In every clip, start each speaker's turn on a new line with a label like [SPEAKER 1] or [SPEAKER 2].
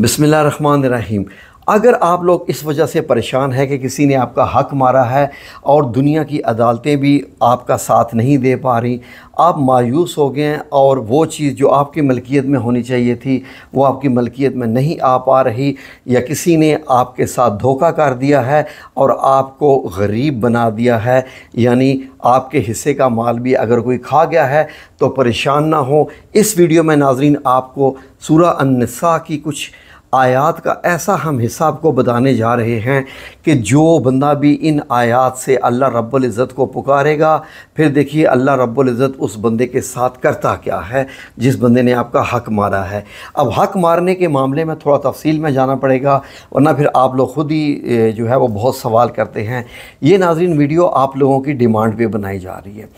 [SPEAKER 1] रहीम अगर आप लोग इस वजह से परेशान है कि किसी ने आपका हक मारा है और दुनिया की अदालतें भी आपका साथ नहीं दे पा रही आप मायूस हो गए हैं और वो चीज़ जो आपकी मलकियत में होनी चाहिए थी वो आपकी मलकियत में नहीं आ पा रही या किसी ने आपके साथ धोखा कर दिया है और आपको गरीब बना दिया है यानी आपके हिस्से का माल भी अगर कोई खा गया है तो परेशान ना हो इस वीडियो में नाजरीन आपको सूर्य अनसा की कुछ आयात का ऐसा हम हिसाब को बताने जा रहे हैं कि जो बंदा भी इन आयात से अल्लाह रब्बुल इज़्ज़त को पुकारेगा फिर देखिए अल्लाह रब्बुल इज़्ज़त उस बंदे के साथ करता क्या है जिस बंदे ने आपका हक मारा है अब हक मारने के मामले में थोड़ा तफसील में जाना पड़ेगा वरना फिर आप लोग ख़ुद ही जो है वो बहुत सवाल करते हैं ये नाजरीन वीडियो आप लोगों की डिमांड पर बनाई जा रही है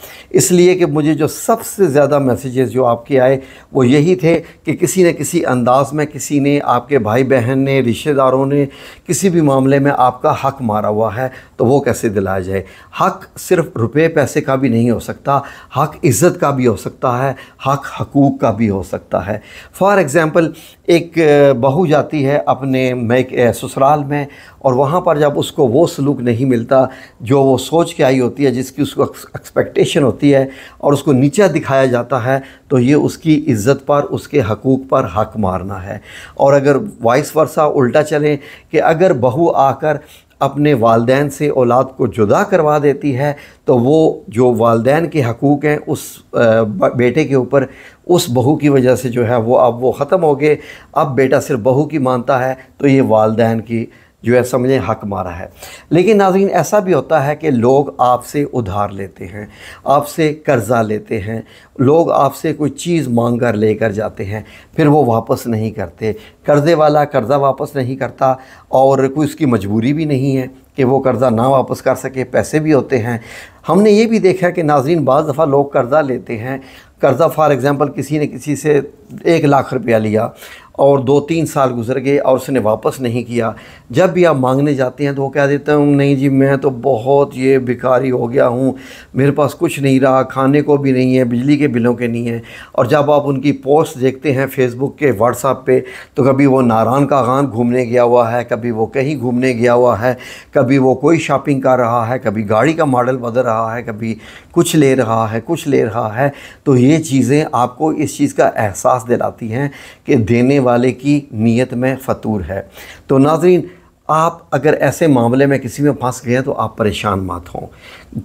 [SPEAKER 1] इसलिए कि मुझे जो सबसे ज़्यादा मैसेजेस जो आपके आए वो यही थे कि किसी न किसी अंदाज़ में किसी ने आपके आपके भाई बहन ने रिश्तेदारों ने किसी भी मामले में आपका हक मारा हुआ है तो वो कैसे दिलाया जाए हक सिर्फ रुपए पैसे का भी नहीं हो सकता हक इज़्ज़त का भी हो सकता है हक हकूक़ का भी हो सकता है फॉर एग्ज़ाम्पल एक बहू जाती है अपने मैक ससुराल में और वहाँ पर जब उसको वो सलूक नहीं मिलता जो वो सोच के आई होती है जिसकी उसको एक्सपेक्टेशन होती है और उसको नीचा दिखाया जाता है तो ये उसकी इज़्ज़त पर उसके हकूक़ पर हक मारना है और अगर वाइस वर्षा उल्टा चलें कि अगर बहू आकर अपने वालदेन से औलाद को जुदा करवा देती है तो वो जो वालदेन के हकूक़ हैं उस बेटे के ऊपर उस बहू की वजह से जो है वो अब वो ख़त्म हो गए अब बेटा सिर्फ बहू की मानता है तो ये वालदेन की जो है समझें हक मारा है लेकिन नाजीन ऐसा भी होता है कि लोग आपसे उधार लेते हैं आपसे कर्ज़ा लेते हैं लोग आपसे कोई चीज़ मांग कर लेकर जाते हैं फिर वो वापस नहीं करते कर्ज़े वाला कर्ज़ा वापस नहीं करता और कोई उसकी मजबूरी भी नहीं है कि वो कर्ज़ा ना वापस कर सके पैसे भी होते हैं हमने ये भी देखा कि नाजीन बज़ दफ़ा लोग कर्ज़ा लेते हैं कर्ज़ा फॉर एग्ज़ाम्पल किसी ने किसी से एक लाख रुपया लिया और दो तीन साल गुजर गए और उसने वापस नहीं किया जब भी आप मांगने जाते हैं तो वो कह देता हूँ नहीं जी मैं तो बहुत ये भिखारी हो गया हूँ मेरे पास कुछ नहीं रहा खाने को भी नहीं है बिजली के बिलों के नहीं है और जब आप उनकी पोस्ट देखते हैं फेसबुक के व्हाट्सअप पे तो कभी वो नारायण का खान घूमने गया हुआ है कभी वो कहीं घूमने गया हुआ है कभी वो कोई शॉपिंग कर रहा है कभी गाड़ी का मॉडल बदल रहा है कभी कुछ ले रहा है कुछ ले रहा है तो ये चीज़ें आपको इस चीज़ का एहसास दिलाती हैं कि देने वाले की नीयत में फतूर है तो नाजरीन आप अगर ऐसे मामले में किसी में फंस गए तो आप परेशान मत हों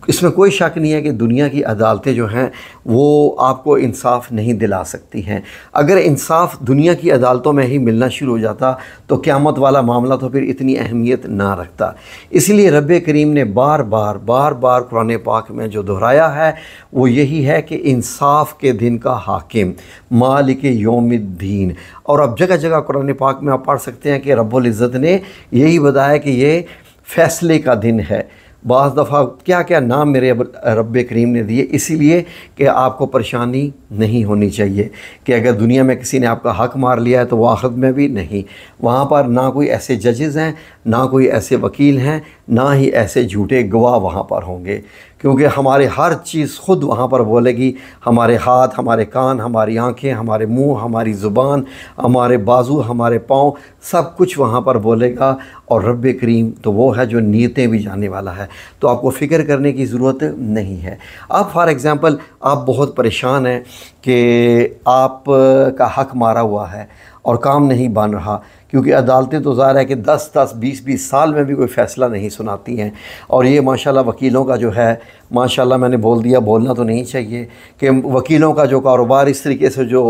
[SPEAKER 1] इसमें कोई शक नहीं है कि दुनिया की अदालतें जो हैं वो आपको इंसाफ नहीं दिला सकती हैं अगर इंसाफ दुनिया की अदालतों में ही मिलना शुरू हो जाता तो क़्यामत वाला मामला तो फिर इतनी अहमियत ना रखता इसलिए रब करीम ने बार बार बार बार कुरान पाक में जो दोहराया है वो यही है कि इंसाफ के दिन का हाकिम मालिक योमद्दीन और अब जगह जगह कुरान पाक में आप पढ़ सकते हैं कि रब्ज़त ने यही बताया कि ये फ़ैसले का दिन है बज़ दफ़ा क्या क्या नाम मेरे रब करीम ने दिए इसीलिए कि आपको परेशानी नहीं होनी चाहिए कि अगर दुनिया में किसी ने आपका हक मार लिया है तो वह आखिर में भी नहीं वहाँ पर ना कोई ऐसे जजेज़ हैं ना कोई ऐसे वकील हैं ना ही ऐसे झूठे गवाह वहाँ पर होंगे क्योंकि हमारे हर चीज़ ख़ुद वहाँ पर बोलेगी हमारे हाथ हमारे कान हमारी आँखें हमारे मुंह हमारी ज़ुबान हमारे बाजू हमारे पाँव सब कुछ वहाँ पर बोलेगा और रब करीम तो वो है जो नीतें भी जाने वाला है तो आपको फ़िक्र करने की ज़रूरत नहीं है अब फॉर एग्ज़ाम्पल आप बहुत परेशान हैं कि आप का हक मारा हुआ है और काम नहीं बन रहा क्योंकि अदालतें तो ज़ाहिर है कि 10 10 20 20 साल में भी कोई फ़ैसला नहीं सुनाती हैं और ये माशाल्लाह वकीलों का जो है माशाल्लाह मैंने बोल दिया बोलना तो नहीं चाहिए कि वकीलों का जो कारोबार इस तरीके से जो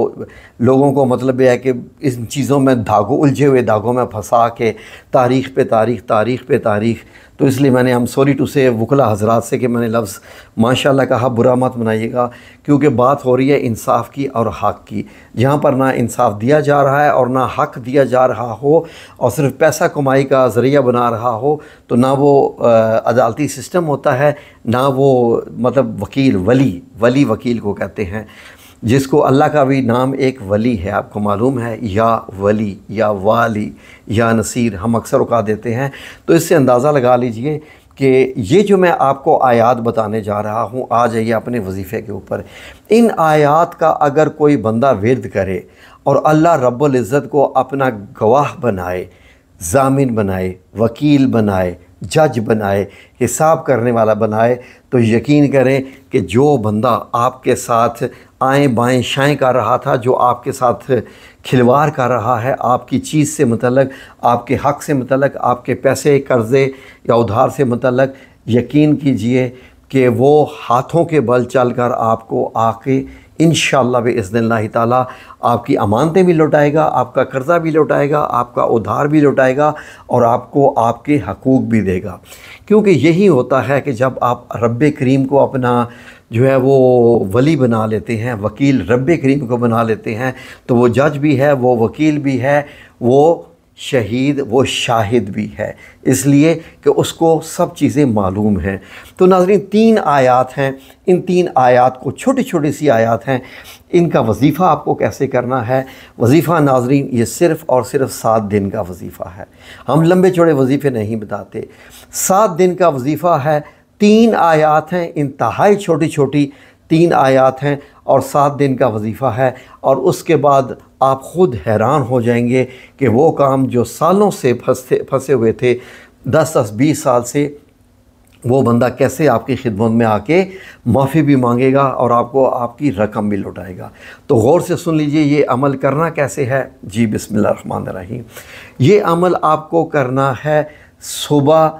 [SPEAKER 1] लोगों को मतलब यह है कि इन चीज़ों में धागों उलझे हुए धागों में फंसा के तारीख़ पे तारीख़ तारीख़ पे तारीख़ तो इसलिए मैंने हम सॉरी टू से वकला हजरात से कि मैंने लफ्ज़ माशाल्लाह कहा बुरा मत बनाइएगा क्योंकि बात हो रही है इंसाफ की और हक़ की जहाँ पर ना इंसाफ दिया जा रहा है और ना हक़ दिया जा रहा हो और सिर्फ पैसा कमाई का ज़रिया बना रहा हो तो ना वो अदालती सिस्टम होता है ना वो मतलब वकील वली वली वकील को कहते हैं जिसको अल्लाह का भी नाम एक वली है आपको मालूम है या वली या वाली या नसीर हम अक्सर उका देते हैं तो इससे अंदाज़ा लगा लीजिए कि ये जो मैं आपको आयात बताने जा रहा हूँ आ जाइए अपने वजीफ़े के ऊपर इन आयात का अगर कोई बंदा वर्द करे और अल्लाह रब्बुल इज़्ज़त को अपना गवाह बनाए जामिन बनाए वकील बनाए जज बनाए हिसाब करने वाला बनाए तो यकीन करें कि जो बंदा आपके साथ आए बाएँ शाएँ कर रहा था जो आपके साथ खिलवाड़ कर रहा है आपकी चीज़ से मतलब आपके हक़ से मतलब आपके पैसे कर्ज़े या उधार से मतलब यकीन कीजिए कि वो हाथों के बल चलकर आपको आके इन शज़न ताला आपकी अमानतें भी लौटाएगा आपका कर्ज़ा भी लौटाएगा आपका उधार भी लौटाएगा और आपको आपके हकूक़ भी देगा क्योंकि यही होता है कि जब आप रब करीम को अपना जो है वो वली बना लेते हैं वकील रब करीम को बना लेते हैं तो वो जज भी है वो वकील भी है वो शहीद वो शाहिद भी है इसलिए कि उसको सब चीज़ें मालूम हैं तो नाजरीन तीन आयात हैं इन तीन आयात को छोटी छोटी सी आयात हैं इनका वजीफ़ा आपको कैसे करना है वजीफ़ा नाजरीन ये सिर्फ़ और सिर्फ सात दिन का वजीफ़ा है हम लंबे चौड़े वजीफ़े नहीं बताते सात दिन का वजीफ़ा है तीन आयात हैं इंतहाई छोटी छोटी तीन आयात हैं और सात दिन का वजीफ़ा है और उसके बाद आप ख़ुद हैरान हो जाएंगे कि वो काम जो सालों से फंसे फंसे हुए थे दस दस बीस साल से वो बंदा कैसे आपकी खिदमत में आके माफ़ी भी मांगेगा और आपको आपकी रकम भी लौटाएगा तो गौर से सुन लीजिए ये अमल करना कैसे है जी बिसमान रही ये अमल आपको करना है सुबह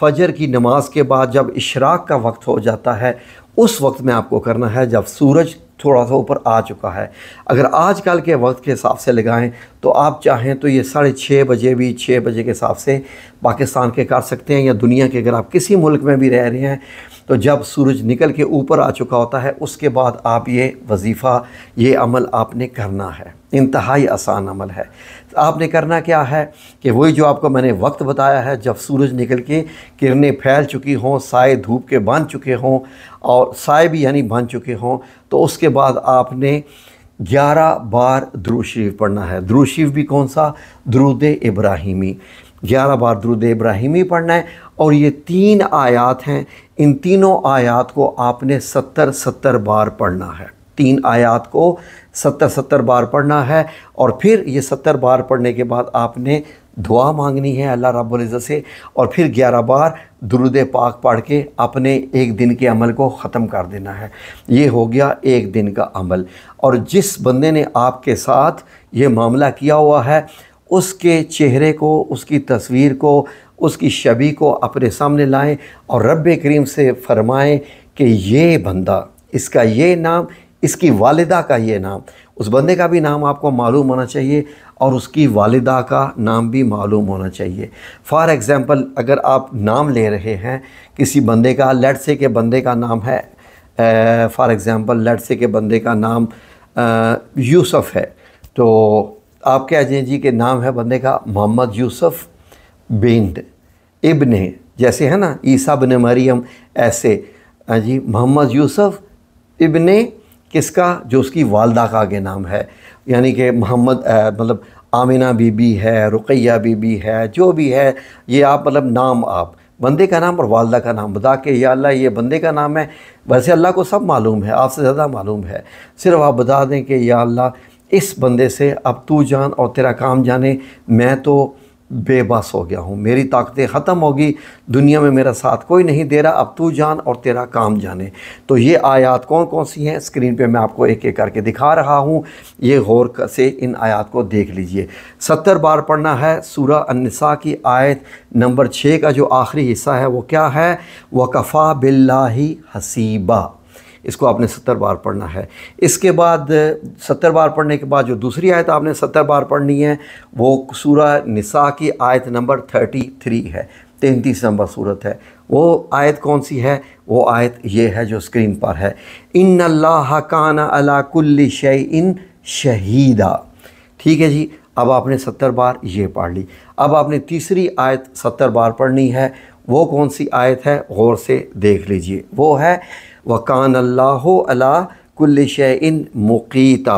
[SPEAKER 1] फजर की नमाज के बाद जब इशराक का वक्त हो जाता है उस वक्त में आपको करना है जब सूरज थोड़ा सा ऊपर आ चुका है अगर आजकल के वक्त के हिसाब से लगाएं तो आप चाहें तो ये साढ़े छः बजे भी छः बजे के हिसाब से पाकिस्तान के कर सकते हैं या दुनिया के अगर आप किसी मुल्क में भी रह रहे हैं तो जब सूरज निकल के ऊपर आ चुका होता है उसके बाद आप ये वजीफ़ा ये अमल आपने करना है इंतहाई आसान अमल है तो आपने करना क्या है कि वही जो आपको मैंने वक्त बताया है जब सूरज निकल के किरणें फैल चुकी हों साए धूप के बांध चुके हों और साए भी यानी बांध चुके हों तो उसके बाद आपने ग्यारह बार द्रूद पढ़ना है द्रूद भी कौन सा द्रुद इब्राहिमी ग्यारह बार द्रुद इब्राहिमी पढ़ना है और ये तीन आयात हैं इन तीनों आयात को आपने सत्तर सत्तर बार पढ़ना है तीन आयात को सत्तर सत्तर बार पढ़ना है और फिर ये सत्तर बार पढ़ने के बाद आपने दुआ मांगनी है अल्लाह रब्बुल इज़्ज़त से और फिर ग्यारह बार दुरुद पाक पढ़ के अपने एक दिन के अमल को ख़त्म कर देना है ये हो गया एक दिन का अमल और जिस बंदे ने आपके साथ ये मामला किया हुआ है उसके चेहरे को उसकी तस्वीर को उसकी शबी को अपने सामने लाएं और रब करीम से फरमाएं कि ये बंदा इसका ये नाम इसकी वालदा का ये नाम उस बंदे का भी नाम आपको मालूम होना चाहिए और उसकी वालदा का नाम भी मालूम होना चाहिए फ़ार एग्ज़ाम्पल अगर आप नाम ले रहे हैं किसी बंदे का लेट से के बंदे का नाम है फ़ार एग्ज़ाम्पल लेट से के बंदे का नाम यूसुफ़ है तो आपके जी के नाम है बंदे का मोहम्मद यूसुफ बिन इब्न जैसे है ना ईसा बिन मरियम ऐसे हाँ जी मोहम्मद यूसुफ इब्न किसका जो उसकी वालदा का आगे नाम है यानी कि मोहम्मद मतलब आमिना बीबी है रुकैया बीबी है जो भी है ये आप मतलब नाम आप बंदे का नाम और वालदा का नाम बता के या अल्लाह ये बंदे का नाम है वैसे अल्लाह को सब मालूम है आपसे ज़्यादा मालूम है सिर्फ आप बता दें कि या अल्लाह इस बंदे से अब तू जान और तेरा काम जाने मैं तो बेबस हो गया हूँ मेरी ताकतें ख़त्म होगी दुनिया में मेरा साथ कोई नहीं दे रहा अब तू जान और तेरा काम जाने तो ये आयात कौन कौन सी हैं स्क्रीन पे मैं आपको एक एक करके दिखा रहा हूँ ये गौर से इन आयात को देख लीजिए सत्तर बार पढ़ना है सूरा अनसा की आयत नंबर छः का जो आखिरी हिस्सा है वो क्या है वकफ़ा बिल्ला हसीबा इसको आपने सत्तर बार पढ़ना है इसके बाद सत्तर बार पढ़ने के बाद जो दूसरी आयत आपने सत्तर बार पढ़नी है वो सूरह निसा की आयत नंबर थर्टी थ्री है तैंतीस नंबर सूरत है वो आयत कौन सी है वो आयत ये है जो स्क्रीन पर है इन अल्लाह काना अला शहीदा ठीक है जी अब आपने सत्तर बार ये पढ़ ली अब आपने तीसरी आयत सत्तर बार पढ़नी है वो कौन सी आयत है गौर से देख लीजिए वो है वकान अल्लाह अला कुल इन मुकीता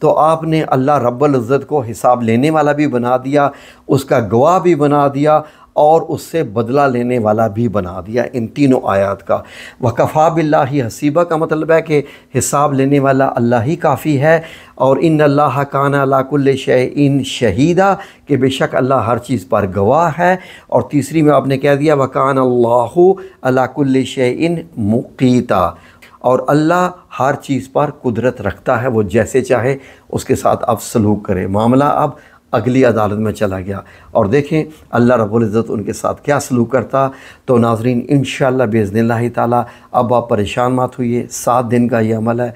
[SPEAKER 1] तो आपने अल्लाह रब्बुल्ज़त को हिसाब लेने वाला भी बना दिया उसका गवाह भी बना दिया और उससे बदला लेने वाला भी बना दिया इन तीनों आयात का वकफ़ा बिल्ला हसीबा का मतलब है कि हिसाब लेने वाला अल्लाह ही काफ़ी है और इन अल्लाह क़ान काना शह इन शहीदा कि बेशक अल्लाह हर चीज़ पर गवाह है और तीसरी में आपने कह दिया वकान अल्लाह शह इन मुकीता और अल्लाह हर चीज़ पर कुदरत रखता है वो जैसे चाहे उसके साथ आप सलूक करें मामला अब अगली अदालत में चला गया और देखें अल्लाह रबुल्ज़त उनके साथ क्या सलूक करता तो नाजरीन इन शेज़न ताली अब आप परेशान मत हुई सात दिन का ये अमल है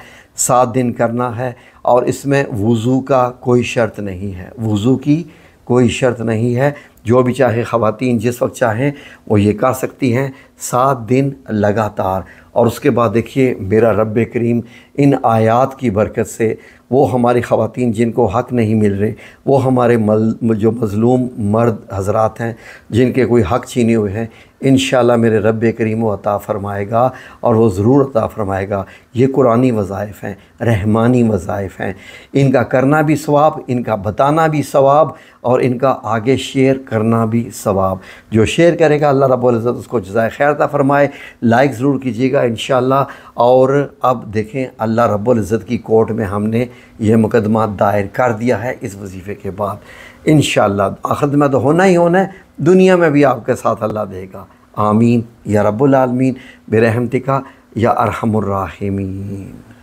[SPEAKER 1] सात दिन करना है और इसमें वज़ू का कोई शर्त नहीं है वज़ू की कोई शर्त नहीं है जो भी चाहे ख़वातीन जिस वक्त चाहें वो ये कर सकती हैं सात दिन लगातार और उसके बाद देखिए मेरा रब करीम इन आयात की बरकत से वो हमारी ख़वान जिनको हक़ नहीं मिल रहे वो हमारे मल जो मज़लूम मर्द हजरात हैं जिनके कोई हक़ छीने हुए हैं इन मेरे रब करीम अता फ़रमाएगा और वो ज़रूर अता फ़रमाएगा ये कुरानी वज़ाइफ़ हैं रहमानी वज़ाइफ़ हैं इनका करना भी सवाब इनका बताना भी सवाब और इनका आगे शेयर करना भी सवाब जो शेयर करेगा अल्लाह रबुल्ज़त उसको जजाय खैरता फ़रमाए लाइक ज़रूर कीजिएगा इन और अब देखें अल्लाह रबुल्ज़त की कोर्ट में हमने यह मुकदमा दायर कर दिया है इस वजीफ़े के बाद इन आखिर में तो होना ही होना है दुनिया में भी आपके साथ अल्लाह देगा आमीन या रब्बुल आलमीन बेरहमतिका या अरहमुर्राहिमीन